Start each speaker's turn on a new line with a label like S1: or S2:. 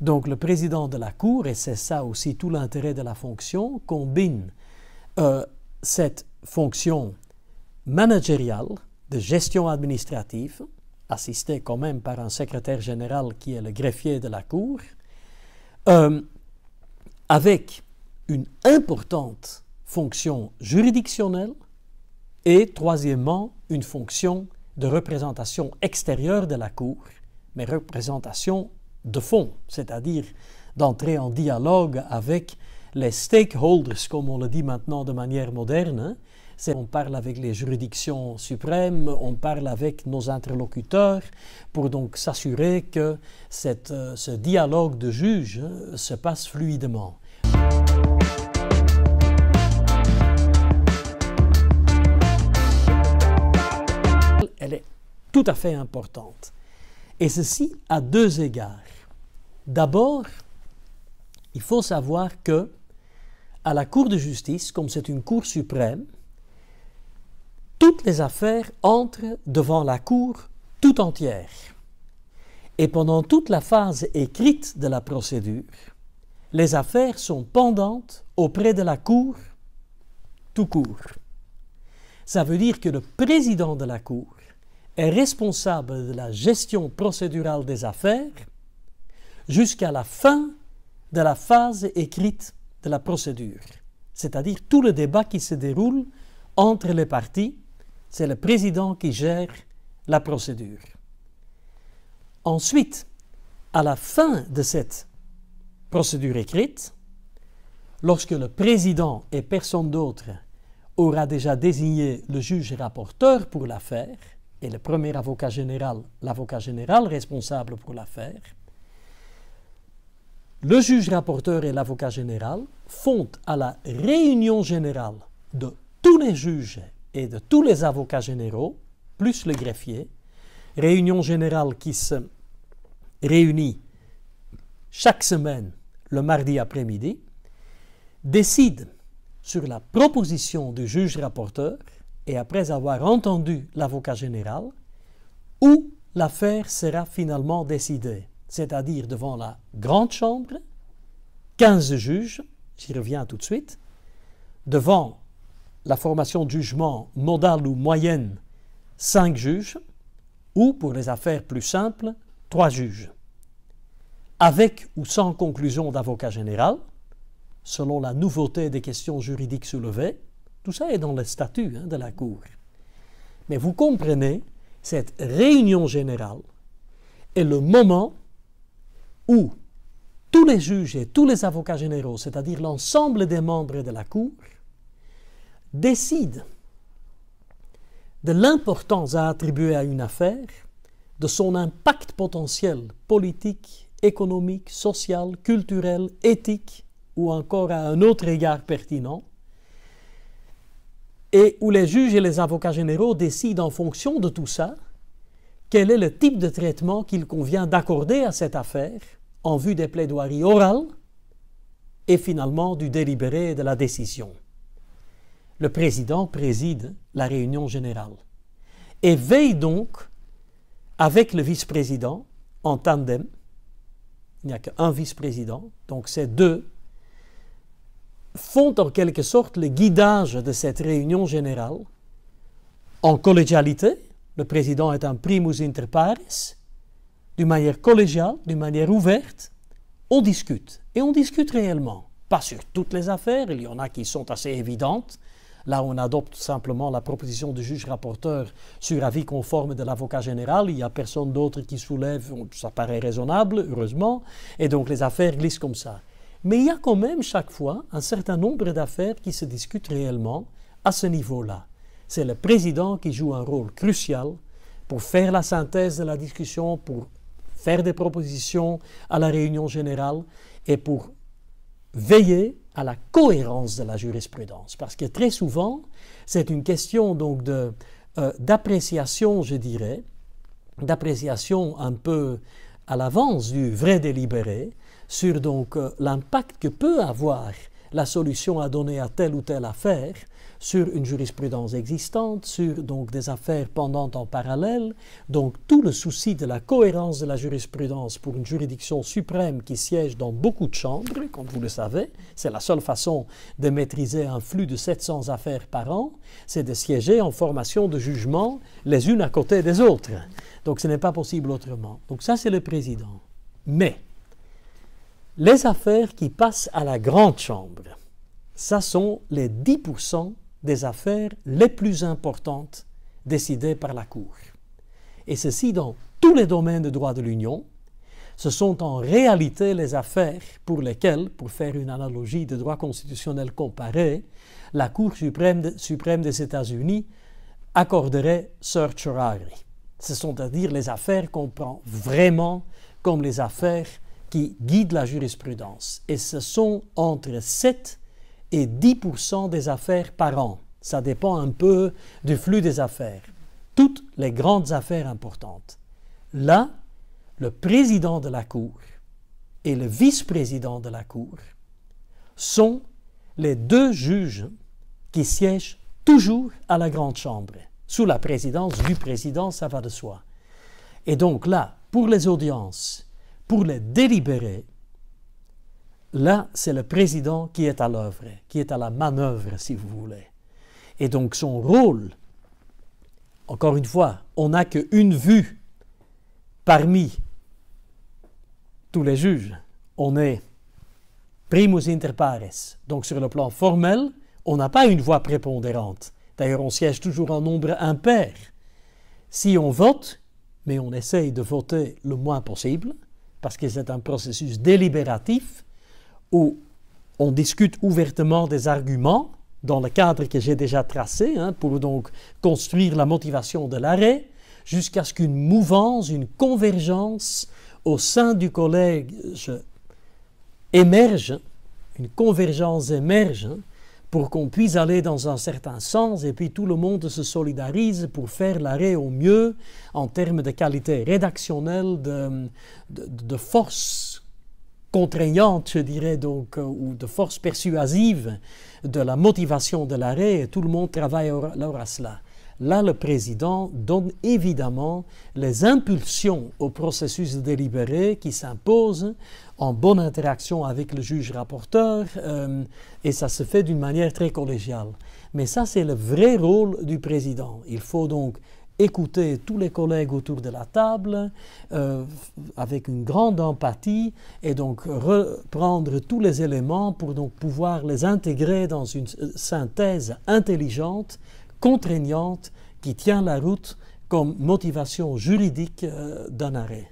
S1: Donc le président de la Cour, et c'est ça aussi tout l'intérêt de la fonction, combine euh, cette fonction managériale de gestion administrative, assistée quand même par un secrétaire général qui est le greffier de la Cour, euh, avec une importante fonction juridictionnelle et troisièmement une fonction de représentation extérieure de la Cour, mais représentation de fond, c'est-à-dire d'entrer en dialogue avec les stakeholders, comme on le dit maintenant de manière moderne. Hein. On parle avec les juridictions suprêmes, on parle avec nos interlocuteurs pour donc s'assurer que cette, euh, ce dialogue de juges hein, se passe fluidement. Elle est tout à fait importante. Et ceci à deux égards. D'abord, il faut savoir que à la Cour de justice, comme c'est une Cour suprême, toutes les affaires entrent devant la Cour tout entière. Et pendant toute la phase écrite de la procédure, les affaires sont pendantes auprès de la Cour tout court. Ça veut dire que le président de la Cour est responsable de la gestion procédurale des affaires jusqu'à la fin de la phase écrite de la procédure, c'est-à-dire tout le débat qui se déroule entre les parties. C'est le président qui gère la procédure. Ensuite, à la fin de cette procédure écrite, lorsque le président et personne d'autre aura déjà désigné le juge rapporteur pour l'affaire et le premier avocat général, l'avocat général responsable pour l'affaire, le juge rapporteur et l'avocat général font à la réunion générale de tous les juges et de tous les avocats généraux, plus le greffier, réunion générale qui se réunit chaque semaine le mardi après-midi, décide sur la proposition du juge rapporteur et après avoir entendu l'avocat général où l'affaire sera finalement décidée c'est-à-dire devant la grande chambre, 15 juges, j'y reviens tout de suite, devant la formation de jugement modale ou moyenne, 5 juges, ou pour les affaires plus simples, 3 juges, avec ou sans conclusion d'avocat général, selon la nouveauté des questions juridiques soulevées, tout ça est dans le statut hein, de la Cour. Mais vous comprenez, cette réunion générale est le moment où tous les juges et tous les avocats généraux, c'est-à-dire l'ensemble des membres de la Cour, décident de l'importance à attribuer à une affaire, de son impact potentiel politique, économique, social, culturel, éthique ou encore à un autre égard pertinent, et où les juges et les avocats généraux décident en fonction de tout ça quel est le type de traitement qu'il convient d'accorder à cette affaire en vue des plaidoiries orales et finalement du délibéré et de la décision. Le président préside la réunion générale et veille donc avec le vice-président en tandem. Il n'y a qu'un vice-président, donc ces deux font en quelque sorte le guidage de cette réunion générale en collégialité, le président est un primus inter pares, d'une manière collégiale, d'une manière ouverte. On discute, et on discute réellement. Pas sur toutes les affaires, il y en a qui sont assez évidentes. Là, on adopte simplement la proposition du juge rapporteur sur avis conforme de l'avocat général. Il n'y a personne d'autre qui soulève, ça paraît raisonnable, heureusement, et donc les affaires glissent comme ça. Mais il y a quand même chaque fois un certain nombre d'affaires qui se discutent réellement à ce niveau-là c'est le président qui joue un rôle crucial pour faire la synthèse de la discussion, pour faire des propositions à la réunion générale et pour veiller à la cohérence de la jurisprudence. Parce que très souvent, c'est une question donc de, euh, d'appréciation, je dirais, d'appréciation un peu à l'avance du vrai délibéré sur donc euh, l'impact que peut avoir la solution à donner à telle ou telle affaire sur une jurisprudence existante, sur donc des affaires pendantes en parallèle. Donc tout le souci de la cohérence de la jurisprudence pour une juridiction suprême qui siège dans beaucoup de chambres, comme vous le savez, c'est la seule façon de maîtriser un flux de 700 affaires par an, c'est de siéger en formation de jugement les unes à côté des autres. Donc ce n'est pas possible autrement. Donc ça c'est le président. Mais les affaires qui passent à la grande chambre, ça sont les 10% des affaires les plus importantes décidées par la Cour. Et ceci dans tous les domaines de droit de l'Union. Ce sont en réalité les affaires pour lesquelles, pour faire une analogie de droit constitutionnel comparé, la Cour suprême, suprême des États-Unis accorderait certiorari. Ce sont à dire les affaires qu'on prend vraiment comme les affaires qui guident la jurisprudence. Et ce sont entre 7 et 10 des affaires par an. Ça dépend un peu du flux des affaires. Toutes les grandes affaires importantes. Là, le président de la Cour et le vice-président de la Cour sont les deux juges qui siègent toujours à la Grande Chambre, sous la présidence du président, ça va de soi. Et donc là, pour les audiences, pour les délibérer, là, c'est le président qui est à l'œuvre, qui est à la manœuvre, si vous voulez. Et donc son rôle, encore une fois, on n'a qu'une vue parmi tous les juges. On est primus inter pares. Donc sur le plan formel, on n'a pas une voix prépondérante. D'ailleurs, on siège toujours en nombre impair. Si on vote, mais on essaye de voter le moins possible, parce que c'est un processus délibératif où on discute ouvertement des arguments dans le cadre que j'ai déjà tracé hein, pour donc construire la motivation de l'arrêt jusqu'à ce qu'une mouvance, une convergence au sein du collège émerge, une convergence émerge hein, pour qu'on puisse aller dans un certain sens et puis tout le monde se solidarise pour faire l'arrêt au mieux en termes de qualité rédactionnelle, de, force contraignante, je dirais donc, euh, ou de force persuasive de la motivation de l'arrêt, et tout le monde travaille alors à cela. Là, le président donne évidemment les impulsions au processus délibéré qui s'impose en bonne interaction avec le juge rapporteur euh, et ça se fait d'une manière très collégiale. Mais ça, c'est le vrai rôle du président. Il faut donc écouter tous les collègues autour de la table euh, avec une grande empathie et donc reprendre tous les éléments pour donc pouvoir les intégrer dans une synthèse intelligente, contraignante, qui tient la route comme motivation juridique euh, d'un arrêt.